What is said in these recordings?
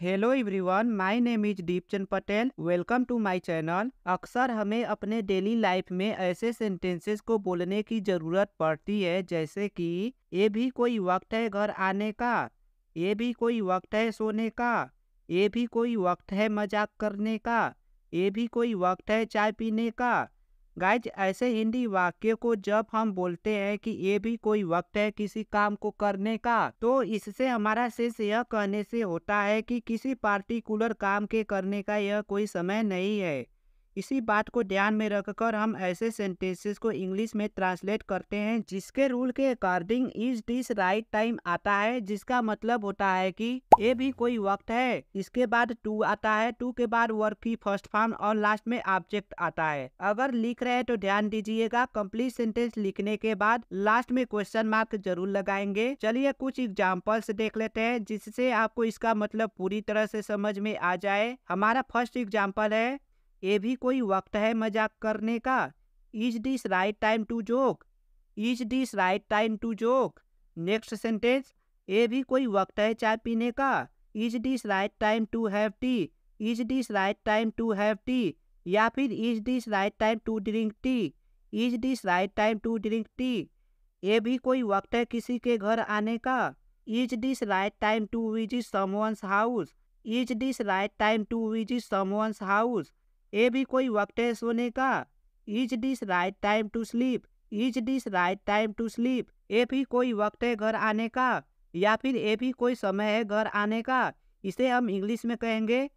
hello everyone my name is Deepchand Patel welcome to my channel अक्सर हमें अपने डेली लाइफ में ऐसे सेंटेंसेस को बोलने की ज़रूरत पड़ती है जैसे कि ये भी कोई वक्त है घर आने का ये भी कोई वक्त है सोने का ये भी कोई वक्त है मजाक करने का ये भी कोई वक्त है चाय पीने का गाइज ऐसे हिंदी वाक्य को जब हम बोलते हैं कि ये भी कोई वक्त है किसी काम को करने का तो इससे हमारा शेष यह कहने से होता है कि किसी पार्टिकुलर काम के करने का यह कोई समय नहीं है इसी बात को ध्यान में रखकर हम ऐसे सेंटेंसेस को इंग्लिश में ट्रांसलेट करते हैं जिसके रूल के according is this right time आता है जिसका मतलब होता है कि ये भी कोई वक्त है इसके बाद टू आता है टू के बाद वर्क की फर्स्ट फॉर्म और लास्ट में ऑब्जेक्ट आता है अगर लिख रहे हैं तो ध्यान दीजिएगा कम्प्लीट सेंटेंस लिखने के बाद लास्ट में क्वेश्चन मार्क जरूर लगाएंगे चलिए कुछ एग्जाम्पल्स देख लेते हैं जिससे आपको इसका मतलब पूरी तरह से समझ में आ जाए हमारा फर्स्ट एग्जाम्पल है ये भी कोई वक्त है मजाक करने का is this right time to joke is this right time to joke next sentence ये भी कोई वक्त है चाय पीने का is this right time to have tea is this right time to have tea या फिर is this right time to drink tea is this right time to drink tea ये भी कोई वक्त है किसी के घर आने का is this right time to visit someone's house is this right time to visit someone's house ये भी कोई वक्त है सोने का is this right time to sleep is this right time to sleep ये भी कोई वक्त है घर आने का या फिर ये भी कोई समय है घर आने का इसे हम इंग्लिश में कहेंगे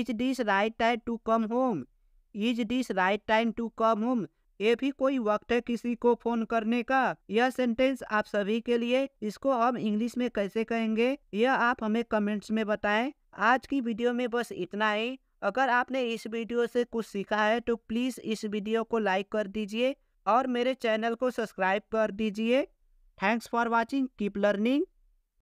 is this right time to come home is this right time to come home ये भी कोई वक्त है किसी को फोन करने का यह सेंटेंस आप सभी के लिए इसको हम इंग्लिश में कैसे कहेंगे यह आप हमें कमेंट्स में बताएं आज की वीडियो में बस इतना ही अगर आपने इस वीडियो से कुछ सीखा है तो प्लीज़ इस वीडियो को लाइक कर दीजिए और मेरे चैनल को सब्सक्राइब कर दीजिए thanks for watching keep learning